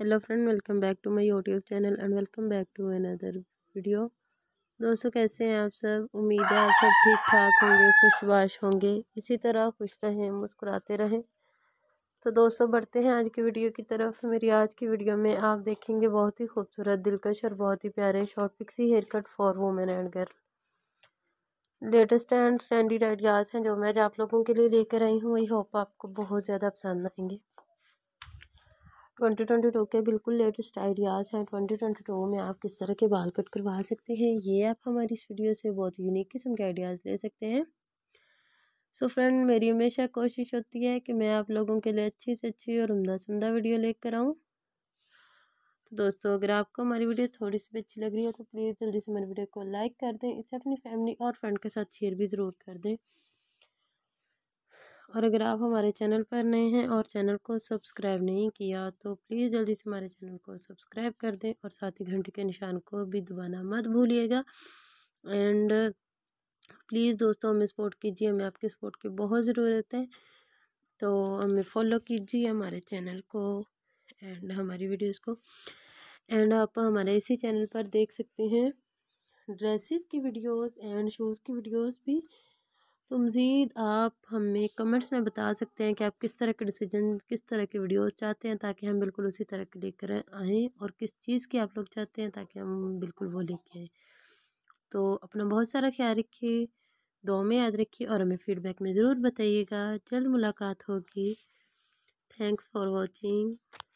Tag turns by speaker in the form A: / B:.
A: hello friend welcome back to my YouTube channel and welcome back to another video दोस्तों कैसे हैं आप सब उम्मीद है आप सब ठीक ठाक होंगे खुशबाश होंगे इसी तरह खुश रहें मुस्कुराते रहें तो दोस्तों बढ़ते हैं आज की वीडियो की तरफ मेरी आज की वीडियो में आप देखेंगे बहुत ही खूबसूरत दिलकश और बहुत ही प्यारे short pixie hair cut for women and girl latest and trendy ideas हैं जो मैं आज आप लोगों के लिए लेकर आई हूँ वही होप आपको बहुत ज़्यादा पसंद आएंगे ट्वेंटी ट्वेंटी टू के बिल्कुल लेटेस्ट आइडियाज़ हैं ट्वेंटी ट्वेंटी टू में आप किस तरह के बाल कट करवा सकते हैं ये आप हमारी इस वीडियो से बहुत यूनिक किस्म के आइडियाज़ ले सकते हैं सो so फ्रेंड मेरी हमेशा कोशिश होती है कि मैं आप लोगों के लिए अच्छी से अच्छी और उमदा से वीडियो लेकर आऊँ तो दोस्तों अगर आपको हमारी वीडियो थोड़ी सी भी अच्छी लग रही है तो प्लीज़ जल्दी से हमारी वीडियो को लाइक कर दें इसे अपनी फैमिली और फ्रेंड के साथ शेयर भी ज़रूर कर दें और अगर आप हमारे चैनल पर नए हैं और चैनल को सब्सक्राइब नहीं किया तो प्लीज़ जल्दी से हमारे चैनल को सब्सक्राइब कर दें और साथ ही घंटे के निशान को भी दबाना मत भूलिएगा एंड प्लीज़ दोस्तों हमें सपोर्ट कीजिए हमें आपकी सपोर्ट की बहुत ज़रूरत है तो हमें फॉलो कीजिए हमारे चैनल को एंड हमारी वीडियोज़ को एंड आप हमारे इसी चैनल पर देख सकते हैं ड्रेसिस की वीडियोज़ एंड शूज़ की वीडियोज़ भी तो मज़ीद आप हमें कमेंट्स में बता सकते हैं कि आप किस तरह के डिसीजन किस तरह के वीडियोस चाहते हैं ताकि हम बिल्कुल उसी तरह के लेकर आएँ और किस चीज़ के आप लोग चाहते हैं ताकि हम बिल्कुल वो लेके आएँ तो अपना बहुत सारा ख्याल रखिए दो में याद रखिए और हमें फ़ीडबैक में ज़रूर बताइएगा जल्द मुलाकात होगी थैंक्स फॉर वॉचिंग